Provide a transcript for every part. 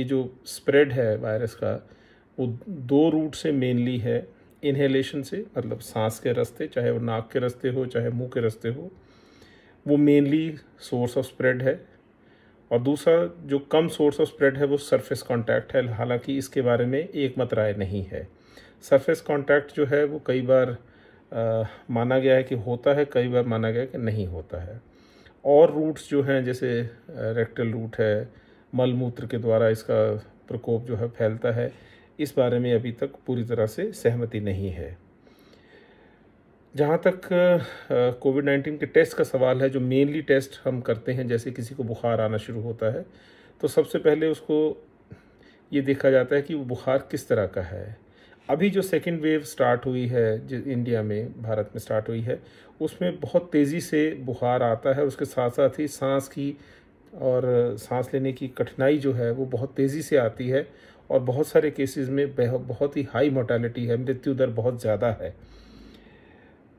ये जो स्प्रेड है वायरस का वो दो रूट से मेनली है इन्हेलेशन से मतलब सांस के रास्ते चाहे वो नाक के रास्ते हो चाहे मुंह के रास्ते हो वो मेनली सोर्स ऑफ स्प्रेड है और दूसरा जो कम सोर्स ऑफ स्प्रेड है वो सरफेस कांटेक्ट है हालांकि इसके बारे में एक मत राय नहीं है सरफेस कांटेक्ट जो है वो कई बार आ, माना गया है कि होता है कई बार माना गया है कि नहीं होता है और रूट्स जो हैं जैसे रेक्टल रूट है मलमूत्र के द्वारा इसका प्रकोप जो है फैलता है इस बारे में अभी तक पूरी तरह से सहमति नहीं है जहाँ तक कोविड नाइन्टीन के टेस्ट का सवाल है जो मेनली टेस्ट हम करते हैं जैसे किसी को बुखार आना शुरू होता है तो सबसे पहले उसको ये देखा जाता है कि वो बुखार किस तरह का है अभी जो सेकेंड वेव स्टार्ट हुई है जिस इंडिया में भारत में स्टार्ट हुई है उसमें बहुत तेज़ी से बुखार आता है उसके साथ साथ ही सांस की और सांस लेने की कठिनाई जो है वो बहुत तेज़ी से आती है और बहुत सारे केसेस में बहुत ही हाई मोर्टेलिटी है मृत्यु दर बहुत ज़्यादा है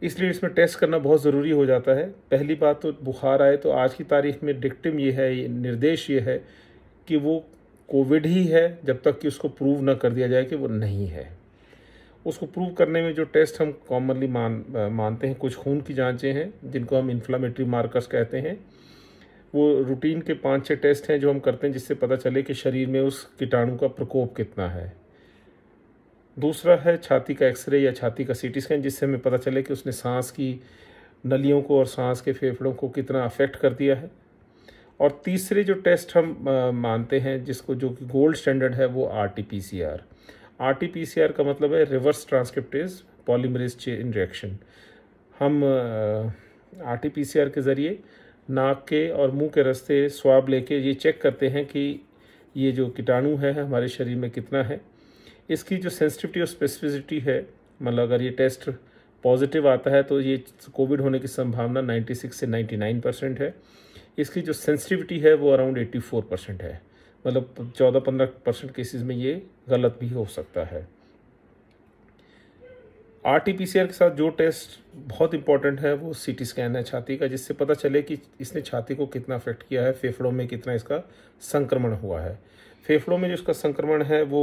इसलिए इसमें टेस्ट करना बहुत ज़रूरी हो जाता है पहली बात तो बुखार आए तो आज की तारीख में डिक्टिम ये है निर्देश ये है कि वो कोविड ही है जब तक कि उसको प्रूव ना कर दिया जाए कि वो नहीं है उसको प्रूव करने में जो टेस्ट हम कॉमनली मान मानते हैं कुछ खून की जांचें हैं जिनको हम इन्फ्लामेटरी मार्कर्स कहते हैं वो रूटीन के पाँच छः टेस्ट हैं जो हम करते हैं जिससे पता चले कि शरीर में उस कीटाणु का प्रकोप कितना है दूसरा है छाती का एक्सरे या छाती का सीटी स्कैन जिससे हमें पता चले कि उसने सांस की नलियों को और सांस के फेफड़ों को कितना अफेक्ट कर दिया है और तीसरे जो टेस्ट हम मानते हैं जिसको जो कि गोल्ड स्टैंडर्ड है वो R T P C R R T P C R का मतलब है reverse transcriptase polymerase chain reaction हम R T P C R के ज़रिए नाक के और मुंह के रास्ते स्वाब लेके ये चेक करते हैं कि ये जो कीटाणु है हमारे शरीर में कितना है इसकी जो सेंसिटिविटी और स्पेसिफिसिटी है मतलब अगर ये टेस्ट पॉजिटिव आता है तो ये कोविड होने की संभावना 96 से 99 परसेंट है इसकी जो सेंसिटिविटी है वो अराउंड 84 परसेंट है मतलब 14-15 परसेंट केसेज़ में ये गलत भी हो सकता है R T P C R के साथ जो टेस्ट बहुत इंपॉर्टेंट है वो सी टी स्कैन है छाती का जिससे पता चले कि इसने छाती को कितना अफेक्ट किया है फेफड़ों में कितना इसका संक्रमण हुआ है फेफड़ों में जो इसका संक्रमण है वो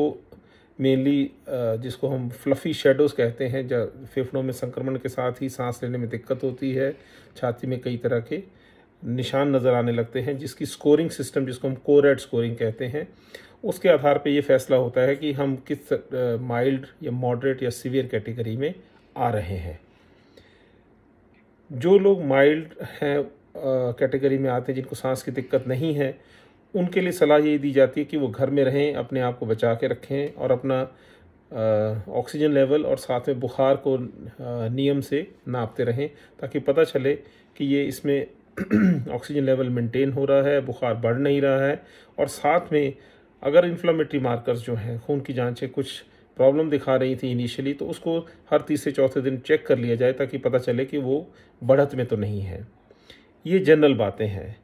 मेनली जिसको हम फ्लफ़ी शेडोज़ कहते हैं जब फेफड़ों में संक्रमण के साथ ही सांस लेने में दिक्कत होती है छाती में कई तरह के निशान नज़र आने लगते हैं जिसकी स्कोरिंग सिस्टम जिसको हम कोरेड स्कोरिंग कहते हैं उसके आधार पे ये फैसला होता है कि हम किस माइल्ड या मॉडरेट या सीवियर कैटेगरी में आ रहे हैं जो लोग माइल्ड हैं कैटेगरी में आते हैं जिनको सांस की दिक्कत नहीं है उनके लिए सलाह ये दी जाती है कि वो घर में रहें अपने आप को बचा के रखें और अपना ऑक्सीजन लेवल और साथ में बुखार को नियम से नापते रहें ताकि पता चले कि ये इसमें ऑक्सीजन लेवल मेंटेन हो रहा है बुखार बढ़ नहीं रहा है और साथ में अगर इन्फ्लामेटरी मार्कर्स जो हैं खून की जांचें कुछ प्रॉब्लम दिखा रही थी इनिशियली तो उसको हर तीसरे चौथे दिन चेक कर लिया जाए ताकि पता चले कि वो बढ़त में तो नहीं है ये जनरल बातें हैं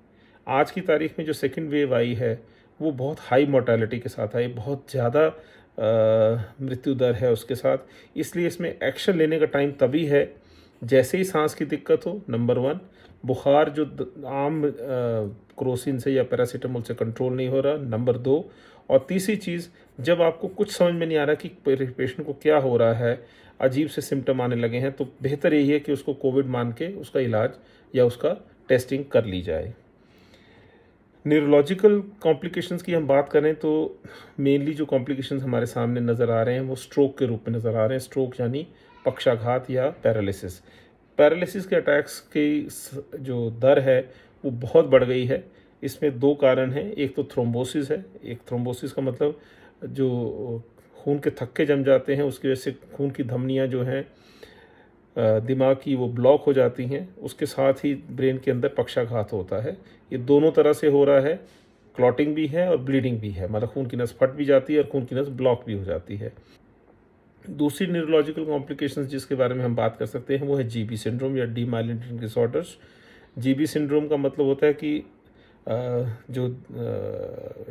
आज की तारीख में जो सेकेंड वेव आई है वो बहुत हाई मोर्टेलिटी के साथ आई बहुत ज़्यादा मृत्यु दर है उसके साथ इसलिए इसमें एक्शन लेने का टाइम तभी है जैसे ही सांस की दिक्कत हो नंबर वन बुखार जो आम क्रोसिन से या पैरासीटामोल से कंट्रोल नहीं हो रहा नंबर दो और तीसरी चीज़ जब आपको कुछ समझ में नहीं आ रहा कि पेशेंट को क्या हो रहा है अजीब से सिम्टम आने लगे हैं तो बेहतर यही है कि उसको कोविड मान के उसका इलाज या उसका टेस्टिंग कर ली जाए न्यूरोलॉजिकल कॉम्प्लिकेशंस की हम बात करें तो मेनली जो कॉम्प्लिकेशंस हमारे सामने नज़र आ रहे हैं वो स्ट्रोक के रूप में नज़र आ रहे हैं स्ट्रोक यानी पक्षाघात या पैरालिसिस पैरालिसिस के अटैक्स की जो दर है वो बहुत बढ़ गई है इसमें दो कारण हैं एक तो थ्रोम्बोसिस है एक थ्रोम्बोसिस का मतलब जो खून के थक्के जम जाते हैं उसकी वजह से खून की धमनियाँ जो हैं दिमाग की वो ब्लॉक हो जाती हैं उसके साथ ही ब्रेन के अंदर पक्षाघात होता है ये दोनों तरह से हो रहा है क्लॉटिंग भी है और ब्लीडिंग भी है मतलब खून की नस फट भी जाती है और खून की नस ब्लॉक भी हो जाती है दूसरी न्यूरोलॉजिकल कॉम्प्लिकेशन जिसके बारे में हम बात कर सकते हैं वो है जीबी सिंड्रोम या demyelinating disorders GB syndrome का मतलब होता है कि जो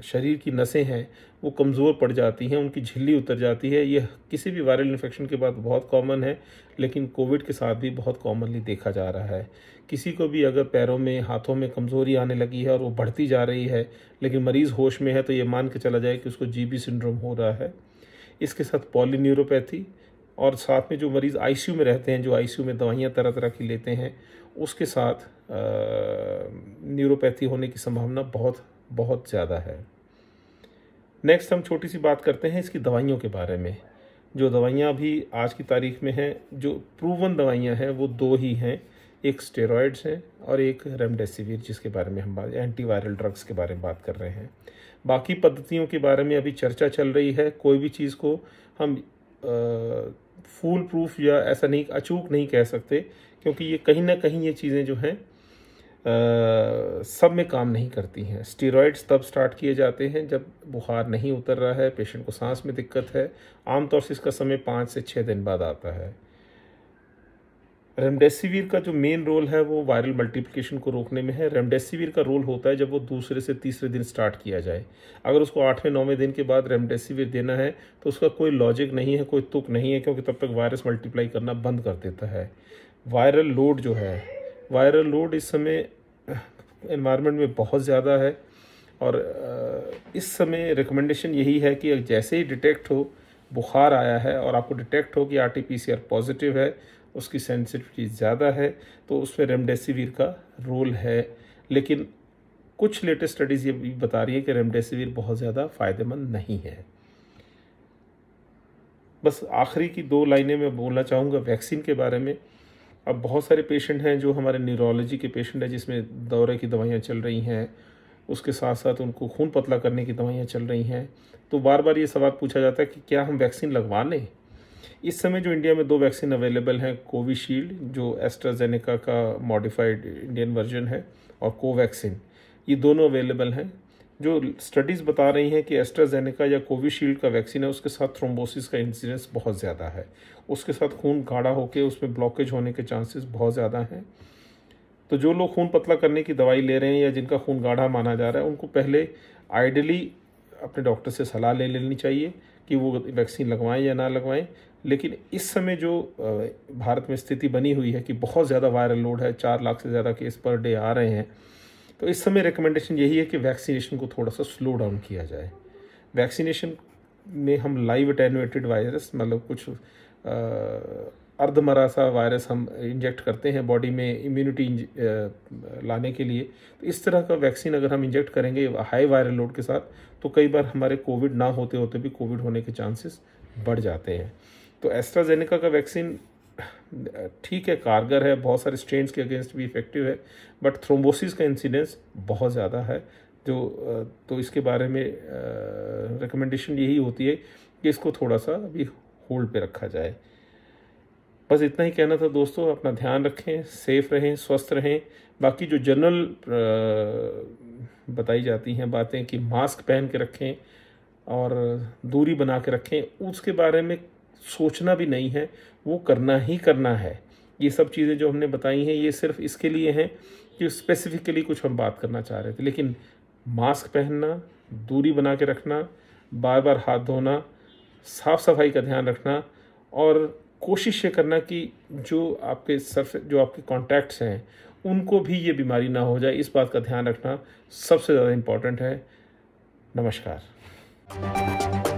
शरीर की नसें हैं वो कमज़ोर पड़ जाती हैं उनकी झिल्ली उतर जाती है यह किसी भी वायरल इन्फेक्शन के बाद बहुत कॉमन है लेकिन कोविड के साथ भी बहुत कॉमनली देखा जा रहा है किसी को भी अगर पैरों में हाथों में कमज़ोरी आने लगी है और वो बढ़ती जा रही है लेकिन मरीज़ होश में है तो ये मान के चला जाए कि उसको जी सिंड्रोम हो रहा है इसके साथ पॉली और साथ में जो मरीज़ आईसीयू में रहते हैं जो आईसीयू में दवाइयाँ तरह तरह की लेते हैं उसके साथ न्यूरोपैथी होने की संभावना बहुत बहुत ज़्यादा है नेक्स्ट हम छोटी सी बात करते हैं इसकी दवाइयों के बारे में जो दवाइयाँ अभी आज की तारीख में हैं जो प्रूवन दवाइयाँ हैं वो दो ही हैं एक स्टेरॉयड्स हैं और एक रेमडेसिविर जिसके बारे में हम बात एंटीवायरल ड्रग्स के बारे में बात कर रहे हैं बाकी पद्धतियों के बारे में अभी चर्चा चल रही है कोई भी चीज़ को हम फूल प्रूफ या ऐसा नहीं अचूक नहीं कह सकते क्योंकि ये कहीं ना कहीं ये चीज़ें जो हैं सब में काम नहीं करती हैं स्टीरोइड्स तब स्टार्ट किए जाते हैं जब बुखार नहीं उतर रहा है पेशेंट को सांस में दिक्कत है आमतौर से इसका समय पाँच से छः दिन बाद आता है रेमडेसिविर का जो मेन रोल है वो वायरल मल्टीप्लिकेशन को रोकने में है रेमडेसिविर का रोल होता है जब वो दूसरे से तीसरे दिन स्टार्ट किया जाए अगर उसको आठवें नौवें दिन के बाद रेमडेसिविर देना है तो उसका कोई लॉजिक नहीं है कोई तुक नहीं है क्योंकि तब तक वायरस मल्टीप्लाई करना बंद कर देता है वायरल लोड जो है वायरल लोड इस समय इन्वायरमेंट में बहुत ज़्यादा है और इस समय रिकमेंडेशन यही है कि जैसे ही डिटेक्ट हो बुखार आया है और आपको डिटेक्ट हो कि R T P C R positive है उसकी सेंसिटिविटी ज़्यादा है तो उसमें रेमडेसिविर का रोल है लेकिन कुछ लेटेस्ट स्टडीज़ ये भी बता रही है कि रेमडेसिविर बहुत ज़्यादा फ़ायदेमंद नहीं है बस आखिरी की दो लाइनें मैं बोलना चाहूँगा वैक्सीन के बारे में अब बहुत सारे पेशेंट हैं जो हमारे न्यूरोलॉजी के पेशेंट हैं जिसमें दौरे की दवाइयाँ चल रही हैं उसके साथ साथ उनको खून पतला करने की दवाइयाँ चल रही हैं तो बार बार ये सवाल पूछा जाता है कि क्या हम वैक्सीन लगवा लें इस समय जो इंडिया में दो वैक्सीन अवेलेबल हैं कोविशील्ड जो एस्ट्राजेनेका का मॉडिफाइड इंडियन वर्जन है और कोवैक्सिन ये दोनों अवेलेबल हैं जो स्टडीज़ बता रही हैं कि एस्ट्राजेनेका या कोविशील्ड का वैक्सीन है उसके साथ थ्रोम्बोसिस का इंसिडेंस बहुत ज़्यादा है उसके साथ खून गाढ़ा होकर उसमें ब्लॉकेज होने के चांसेस बहुत ज़्यादा हैं तो जो लोग खून पतला करने की दवाई ले रहे हैं या जिनका खून गाढ़ा माना जा रहा है उनको पहले आइडली अपने डॉक्टर से सलाह ले लेनी चाहिए कि वो वैक्सीन लगवाएं या ना लगवाएं लेकिन इस समय जो भारत में स्थिति बनी हुई है कि बहुत ज़्यादा वायरल लोड है चार लाख से ज़्यादा केस पर डे आ रहे हैं तो इस समय रिकमेंडेशन यही है कि वैक्सीनेशन को थोड़ा सा स्लो डाउन किया जाए वैक्सीनेशन में हम लाइव अटेनुएटेड वायरस मतलब कुछ अर्धमरा सा वायरस हम इंजेक्ट करते हैं बॉडी में इम्यूनिटी लाने के लिए तो इस तरह का वैक्सीन अगर हम इंजेक्ट करेंगे हाई वायरल लोड के साथ तो कई बार हमारे कोविड ना होते होते भी कोविड होने के चांसेस बढ़ जाते हैं तो एस्ट्राजेनेका का वैक्सीन ठीक है कारगर है बहुत सारे स्ट्रेन के अगेंस्ट भी इफेक्टिव है बट थ्रोम्बोसिस का इंसिडेंस बहुत ज़्यादा है जो तो इसके बारे में रिकमेंडेशन यही होती है कि इसको थोड़ा सा अभी होल्ड पे रखा जाए बस इतना ही कहना था दोस्तों अपना ध्यान रखें सेफ रहें स्वस्थ रहें बाकी जो जनरल बताई जाती हैं बातें कि मास्क पहन के रखें और दूरी बना के रखें उसके बारे में सोचना भी नहीं है वो करना ही करना है ये सब चीज़ें जो हमने बताई हैं ये सिर्फ इसके लिए हैं कि स्पेसिफिकली कुछ हम बात करना चाह रहे थे लेकिन मास्क पहनना दूरी बना के रखना बार बार हाथ धोना साफ़ सफाई का ध्यान रखना और कोशिश ये करना कि जो आपके सरफे जो आपके कॉन्टैक्ट्स हैं उनको भी ये बीमारी ना हो जाए इस बात का ध्यान रखना सबसे ज़्यादा इम्पॉर्टेंट है नमस्कार